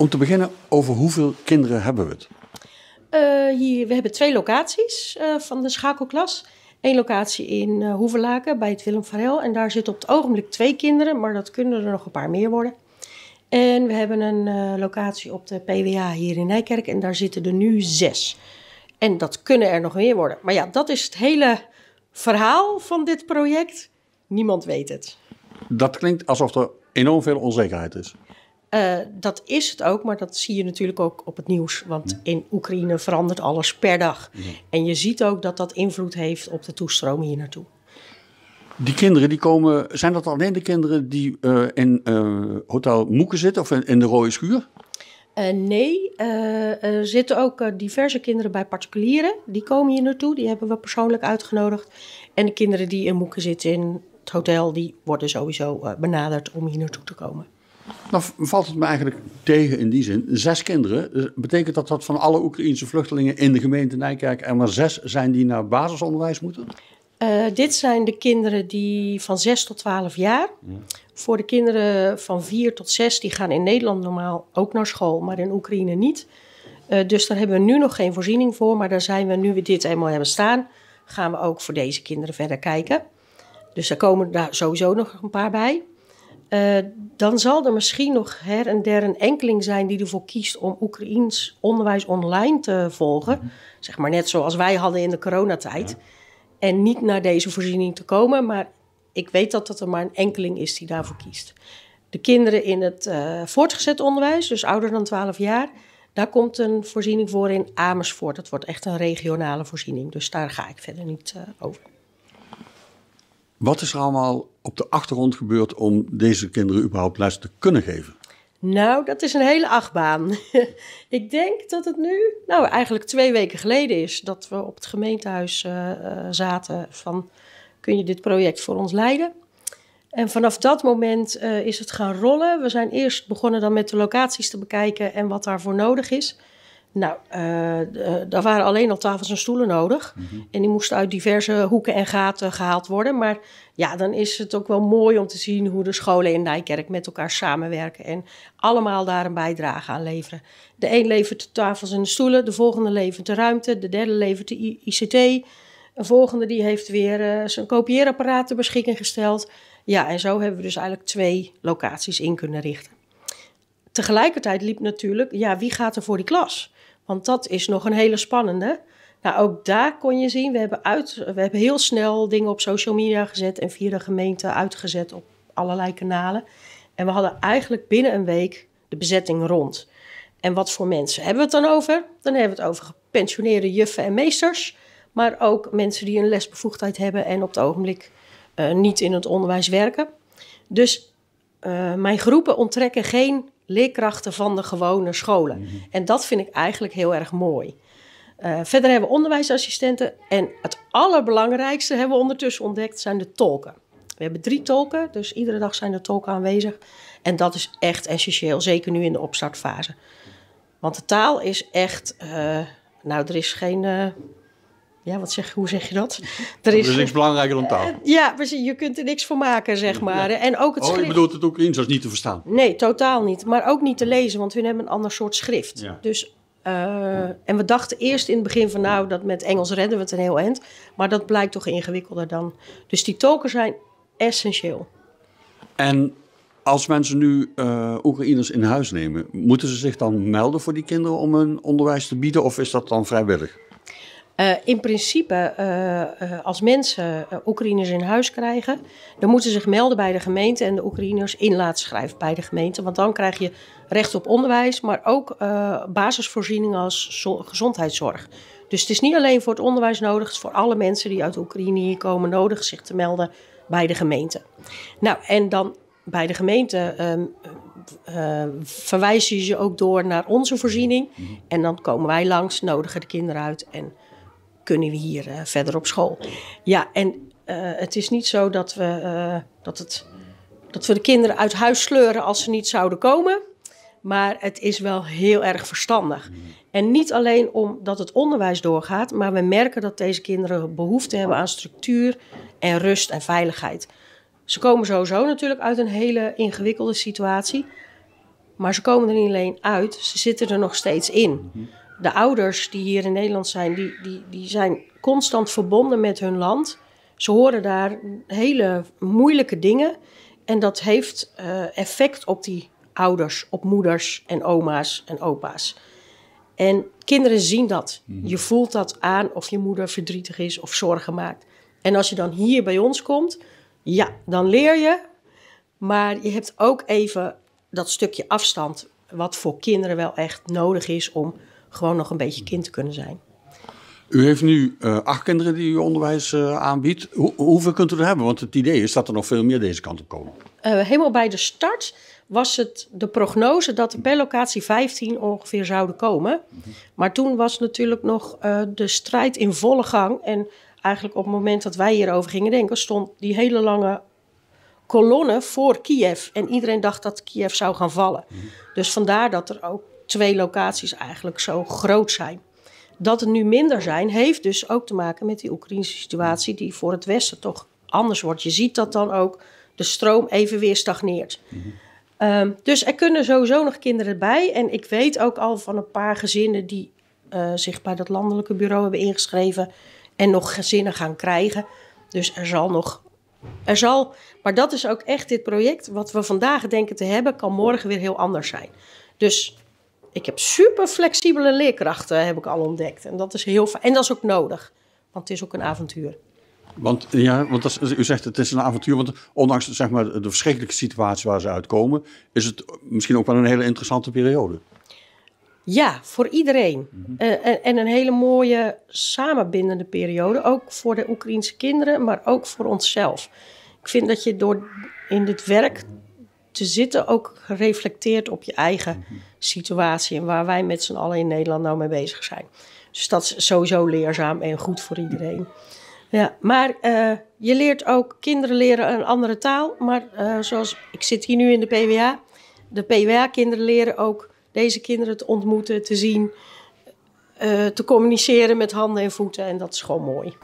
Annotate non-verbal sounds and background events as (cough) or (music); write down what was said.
Om te beginnen, over hoeveel kinderen hebben we het? Eh, hier, we hebben twee locaties eh, van de schakelklas. Eén locatie in uh, Hoevelaken bij het Willem Varel. En daar zitten op het ogenblik twee kinderen, maar dat kunnen er nog een paar meer worden. En we hebben een locatie op de PWA hier in Nijkerk. En daar zitten er nu zes. En dat kunnen er nog meer worden. Maar ja, dat is het hele verhaal van dit project. Niemand weet het. Dat klinkt alsof er enorm veel onzekerheid is. Eh, dat is het ook, maar dat zie je natuurlijk ook op het nieuws. Want in Oekraïne verandert alles per dag. En je ziet ook dat dat invloed heeft op de toestroom hier naartoe. Die kinderen die komen, zijn dat alleen de kinderen die eh, in eh, Hotel Moeken zitten of in, de Rode Schuur? nee, er zitten ook diverse kinderen bij particulieren. Die komen hier naartoe, die hebben we persoonlijk uitgenodigd. En de kinderen die in Moeken zitten in het hotel, die worden sowieso benaderd om hier naartoe te komen. Nou valt het me eigenlijk tegen in die zin. Zes kinderen, eh, betekent dat dat van alle Oekraïense vluchtelingen in de gemeente Nijkerk er maar zes zijn die naar basisonderwijs moeten? Eh, dit zijn de kinderen die van 6 tot 12 jaar. Voor de kinderen van 4 tot 6, die gaan in Nederland normaal ook naar school, maar in Oekraïne niet. Eh, dus daar hebben we nu nog geen voorziening voor, maar daar zijn we, nu we dit eenmaal hebben staan, gaan we ook voor deze kinderen verder kijken. Dus er komen daar sowieso nog een paar bij. Eh, dan zal er misschien nog her en der een enkeling zijn die ervoor kiest om Oekraïens onderwijs online te volgen. Mhm. Zeg maar net zoals wij hadden in de coronatijd. En niet naar deze voorziening te komen, maar ik weet dat dat er maar een enkeling is die daarvoor kiest. De kinderen in het eh, voortgezet onderwijs, dus ouder dan 12 jaar, daar komt een voorziening voor in Amersfoort. Dat wordt echt een regionale voorziening, dus daar ga ik verder niet eh, over. Wat is er allemaal op de achtergrond gebeurd om deze kinderen überhaupt les te kunnen geven? Nou, dat is een hele achtbaan. (laughs) ik denk dat het nu, nou eigenlijk twee weken geleden is dat we op het gemeentehuis eh, eh, zaten van kun je dit project voor ons leiden? En vanaf dat moment eh, is het gaan rollen. We zijn eerst begonnen dan met de locaties te bekijken en wat daarvoor nodig is. Nou, eh, eh, daar waren alleen al tafels en stoelen nodig. Mhm. En die moesten uit diverse hoeken en gaten gehaald worden. Maar ja, dan is het ook wel mooi om te zien hoe de scholen in Nijkerk met elkaar samenwerken. En allemaal daar een bijdrage aan leveren. De een levert de tafels en de stoelen, de volgende levert de ruimte, de derde levert de ICT. Een volgende die heeft weer eh, zijn kopieerapparaat ter beschikking gesteld. Ja, en zo hebben we dus eigenlijk twee locaties in kunnen richten tegelijkertijd liep natuurlijk, ja, wie gaat er voor die klas? Want dat is nog een hele spannende. Nou, ook daar kon je zien, we hebben, uit, we hebben heel snel dingen op social media gezet en via de gemeente uitgezet op allerlei kanalen. En we hadden eigenlijk binnen een week de bezetting rond. En wat voor mensen hebben we het dan over? Dan hebben we het over gepensioneerde juffen en meesters, maar ook mensen die een lesbevoegdheid hebben en op het ogenblik eh, niet in het onderwijs werken. Dus eh, mijn groepen onttrekken geen leerkrachten van de gewone scholen. Mhm. En dat vind ik eigenlijk heel erg mooi. Eh, verder hebben we onderwijsassistenten. En het allerbelangrijkste hebben we ondertussen ontdekt zijn de tolken. We hebben drie tolken, dus iedere dag zijn er tolken aanwezig. En dat is echt essentieel, zeker nu in de opstartfase. Want de taal is echt, eh, nou er is geen eh, ja, wat zeg, hoe zeg je dat? (laughs) Er is, er is niks belangrijker dan taal. Eh, ja, Je kunt er niks voor maken, zeg maar. En ook het oh, schrift. je bedoelt het in, niet te verstaan? Nee, totaal niet. Maar ook niet te lezen, want hun hebben een ander soort schrift. Dus, eh, En we dachten eerst in het begin van, nou, dat met Engels redden we het een heel eind. Maar dat blijkt toch ingewikkelder dan. Dus die tolken zijn essentieel. En als mensen nu eh, Oekraïners in huis nemen, moeten ze zich dan melden voor die kinderen om hun onderwijs te bieden? Of is dat dan vrijwillig? Eh, in principe, eh, eh, als mensen Oekraïners in huis krijgen, dan moeten ze zich melden bij de gemeente en de Oekraïners in laten schrijven bij de gemeente. Want dan krijg je recht op onderwijs, maar ook basisvoorzieningen als gezondheidszorg. Dus het is niet alleen voor het onderwijs nodig, het is voor alle mensen die uit Oekraïne hier komen nodig zich te melden bij de gemeente. Nou, en dan bij de gemeente ehm, verwijzen ze ook door naar onze voorziening. Mhm. En dan komen wij langs, nodigen de kinderen uit en kunnen we hier eh, verder op school? Ja, en eh, het is niet zo dat we, eh, dat, het, dat we de kinderen uit huis sleuren als ze niet zouden komen. Maar het is wel heel erg verstandig. En niet alleen omdat het onderwijs doorgaat, maar we merken dat deze kinderen behoefte hebben aan structuur en rust en veiligheid. Ze komen sowieso natuurlijk uit een hele ingewikkelde situatie. Maar ze komen er niet alleen uit, ze zitten er nog steeds in de ouders die hier in Nederland zijn, die, die, die zijn constant verbonden met hun land. Ze horen daar hele moeilijke dingen. En dat heeft eh, effect op die ouders, op moeders en oma's en opa's. En kinderen zien dat. Mhm. Je voelt dat aan of je moeder verdrietig is of zorgen maakt. En als je dan hier bij ons komt, ja, dan leer je. Maar je hebt ook even dat stukje afstand, wat voor kinderen wel echt nodig is om gewoon nog een beetje kind te kunnen zijn. U heeft nu eh, acht kinderen die uw onderwijs eh, aanbiedt. hoeveel kunt u er hebben? Want het idee is dat er nog veel meer deze kant op komen. Eh, helemaal bij de start was het de prognose dat er per locatie 15 ongeveer zouden komen. Maar toen was natuurlijk nog de strijd in volle gang. En eigenlijk op het moment dat wij hierover gingen denken, stond die hele lange kolonne voor Kiev. En iedereen dacht dat Kiev zou gaan vallen. Dus vandaar dat er ook twee locaties eigenlijk zo groot zijn. Dat het nu minder zijn, heeft dus ook te maken met die Oekraïnse situatie die voor het Westen toch anders wordt. Je ziet dat dan ook de stroom even weer stagneert. Mhm. Ehm, dus er kunnen sowieso nog kinderen bij. En ik weet ook al van een paar gezinnen die eh, zich bij dat landelijke bureau hebben ingeschreven en nog gezinnen gaan krijgen. Dus er zal nog. Er zal, maar dat is ook echt dit project. Wat we vandaag denken te hebben, kan morgen weer heel anders zijn. Dus ik heb super flexibele leerkrachten, heb ik al ontdekt. En dat is heel fijn. En dat is ook nodig, want het is ook een avontuur. Want, ja, want dat u zegt het is een avontuur, want ondanks zeg maar, de verschrikkelijke situatie waar ze uitkomen, is het misschien ook wel een hele interessante periode. Ja, voor iedereen. Mhm. Eh, en, en, een hele mooie samenbindende periode, ook voor de Oekraïense kinderen, maar ook voor onszelf. Ik vind dat je door in dit werk ze zitten ook gereflecteerd op je eigen mhm. situatie en waar wij met z'n allen in Nederland nou mee bezig zijn. Dus dat is sowieso leerzaam en goed voor iedereen. Ja, maar eh, je leert ook kinderen leren een andere taal. Maar eh, zoals ik zit hier nu in de PWA. De PWA-kinderen leren ook deze kinderen te ontmoeten, te zien, eh, te communiceren met handen en voeten. En dat is gewoon mooi.